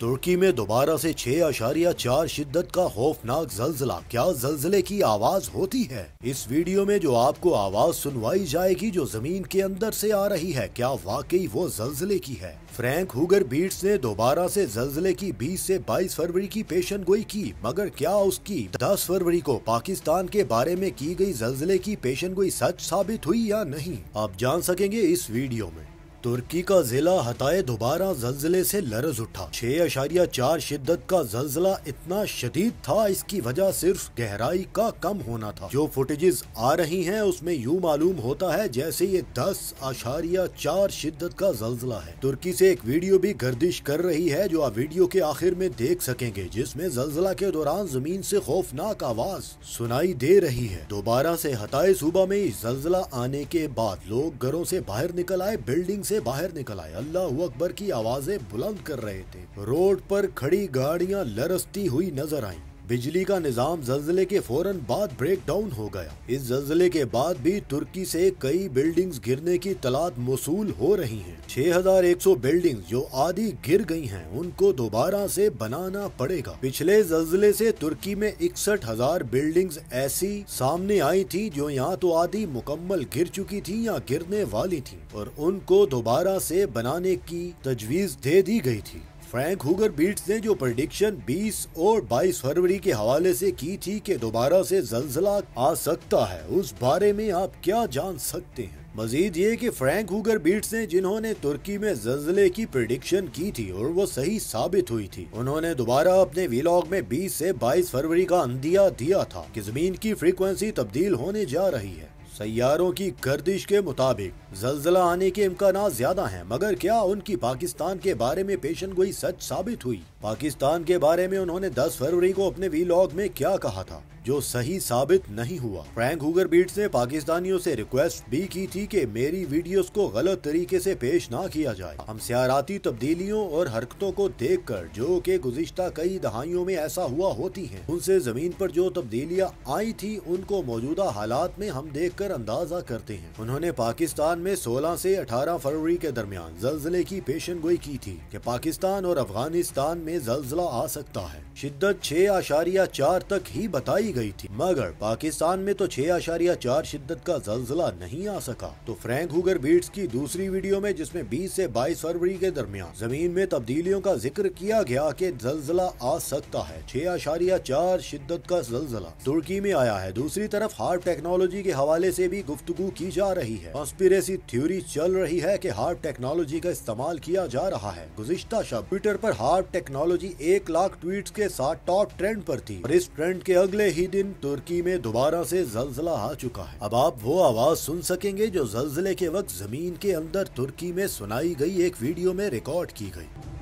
तुर्की में दोबारा से छह आशारिया चार शिद्दत का खौफनाक जलजिला क्या जलजिले की आवाज होती है इस वीडियो में जो आपको आवाज सुनवाई जाएगी जो जमीन के अंदर से आ रही है क्या वाकई वो जलजिले की है फ्रैंक हुगर बीट्स ने दोबारा से जलजिले की 20 से 22 फरवरी की पेशन गोई की मगर क्या उसकी 10 फरवरी को पाकिस्तान के बारे में की गई जलजिले की पेशन गोई सच साबित हुई या नहीं आप जान सकेंगे इस वीडियो में तुर्की का जिला हताए दोबारा जलजिले से लरज उठा छह अशारिया चार शिद्दत का जलजिला इतना शदीद था इसकी वजह सिर्फ गहराई का कम होना था जो फुटेजेस आ रही हैं उसमें यूं मालूम होता है जैसे ये दस अशारिया चार शिद्दत का जलजिला है तुर्की से एक वीडियो भी गर्दिश कर रही है जो आप वीडियो के आखिर में देख सकेंगे जिसमे जलजिला के दौरान जमीन ऐसी खौफनाक आवाज सुनाई दे रही है दोबारा ऐसी हताए सूबा में जलजिला आने के बाद लोग घरों ऐसी बाहर निकल आए बिल्डिंग से बाहर निकल आए अल्लाह अकबर की आवाजें बुलंद कर रहे थे रोड पर खड़ी गाड़ियां लरसती हुई नजर आईं। बिजली का निज़ाम जल्जले के फौरन बाद ब्रेक डाउन हो गया इस जल्जले के बाद भी तुर्की से कई बिल्डिंग्स गिरने की तलाद मौसूल हो रही हैं। 6,100 बिल्डिंग्स जो आधी गिर गई हैं, उनको दोबारा से बनाना पड़ेगा पिछले जल्जले से तुर्की में इकसठ हजार बिल्डिंग्स ऐसी सामने आई थी जो यहाँ तो आधी मुकम्मल गिर चुकी थी या गिरने वाली थी और उनको दोबारा ऐसी बनाने की तजवीज दे दी गयी थी फ्रैंक हुगर बीट्स ने जो प्रडिक्शन 20 और 22 फरवरी के हवाले से की थी कि दोबारा से जलजिला आ सकता है उस बारे में आप क्या जान सकते हैं मजीद ये कि फ्रैंक हुगर बीट्स ने जिन्होंने तुर्की में जलजिले की प्रडिक्शन की थी और वो सही साबित हुई थी उन्होंने दोबारा अपने विलॉग में 20 से 22 फरवरी का अंदिया दिया था कि जमीन की फ्रीक्वेंसी तब्दील होने जा रही है सैारों की गर्दिश के मुताबिक जल्जला आने के इम्कान ज्यादा हैं मगर क्या उनकी पाकिस्तान के बारे में पेशन गोई सच साबित हुई पाकिस्तान के बारे में उन्होंने 10 फरवरी को अपने वीलॉग में क्या कहा था जो सही साबित नहीं हुआ फ्रैंक हुगर बीट्स ने पाकिस्तानियों से रिक्वेस्ट भी की थी कि मेरी वीडियोस को गलत तरीके से पेश ना किया जाए हम सियाराती तब्दीलियों और हरकतों को देखकर जो कि गुजशत कई दहाइयों में ऐसा हुआ होती हैं उनसे जमीन पर जो तब्दीलियां आई थी उनको मौजूदा हालात में हम देख देखकर अंदाजा करते हैं उन्होंने पाकिस्तान में 16 से 18 फरवरी के दरमियान जल्जले की पेशन गोई की थी कि पाकिस्तान और अफगानिस्तान में जल्जला आ सकता है शिद्दत छह आशारिया चार तक ही बताई गई थी मगर पाकिस्तान में तो छह आशारिया चार शिद्दत का जल्जला नहीं आ सका तो फ्रैंक हुगर बीट्स की दूसरी वीडियो में जिसमे बीस ऐसी बाईस फरवरी के दरमियान जमीन में तब्दीलियों का जिक्र किया गया के जल्जला आ सकता है छह आशारिया चार शिद्दत का जल्जला तुर्की में आया है दूसरी तरफ हार्ड टेक्नोलॉजी के हवाले से भी गुफ्तु की जा रही है कॉन्स्पिरेसी थ्योरी चल रही है की हार्ड टेक्नोलॉजी का इस्तेमाल किया जा रहा है गुजश्ता शब ट्विटर आरोप हार्ड टेक्नोलॉजी एक लाख ट्वीट के साथ टॉप ट्रेंड आरोप थी और इस ट्रेंड के अगले ही दिन तुर्की में दोबारा ऐसी जलजिला आ चुका है अब आप वो आवाज सुन सकेंगे जो जलजिले के वक्त जमीन के अंदर तुर्की में सुनाई गई एक वीडियो में रिकॉर्ड की गयी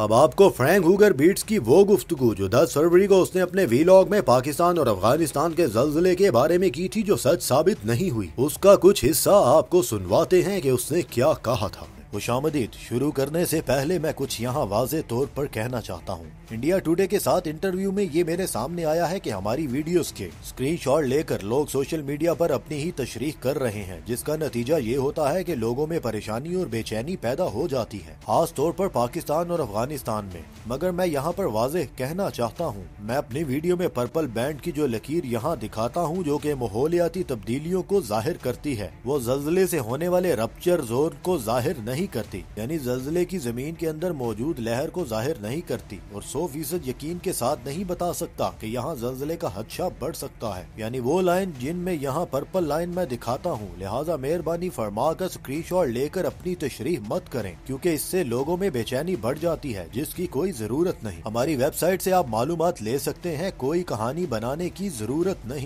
अब आपको फ्रैंक हुगर बीट्स की वो गुफ्तु जो दस फरवरी को उसने अपने वीलॉग में पाकिस्तान और अफगानिस्तान के जल्जले के बारे में की थी जो सच साबित नहीं हुई उसका कुछ हिस्सा आपको सुनवाते हैं कि उसने क्या कहा था खुशामदीद शुरू करने से पहले मैं कुछ यहाँ वाज तौर पर कहना चाहता हूँ इंडिया टुडे के साथ इंटरव्यू में ये मेरे सामने आया है कि हमारी वीडियोस के स्क्रीनशॉट लेकर लोग सोशल मीडिया पर अपनी ही तशरीह कर रहे हैं जिसका नतीजा ये होता है कि लोगों में परेशानी और बेचैनी पैदा हो जाती है खास तौर पर पाकिस्तान और अफगानिस्तान में मगर मैं यहाँ पर वाज कहना चाहता हूँ मैं अपनी वीडियो में पर्पल बैंड की जो लकीर यहाँ दिखाता हूँ जो की माहौलियाती तब्दीलियों को जाहिर करती है वो जल्जले ऐसी होने वाले रपच्चर जोर को जाहिर नहीं नहीं करती यानी जल्जले की जमीन के अंदर मौजूद लहर को जाहिर नहीं करती और सौ फीसद यकीन के साथ नहीं बता सकता कि यहाँ जल्जले का हदशा बढ़ सकता है यानी वो लाइन जिन में यहाँ पर्पल लाइन में दिखाता हूँ लिहाजा मेहरबानी फरमा कर स्क्रीन लेकर अपनी तशरी मत करें क्यूँकी इससे लोगों में बेचैनी बढ़ जाती है जिसकी कोई जरूरत नहीं हमारी वेबसाइट ऐसी आप मालूम ले सकते हैं कोई कहानी बनाने की जरूरत नहीं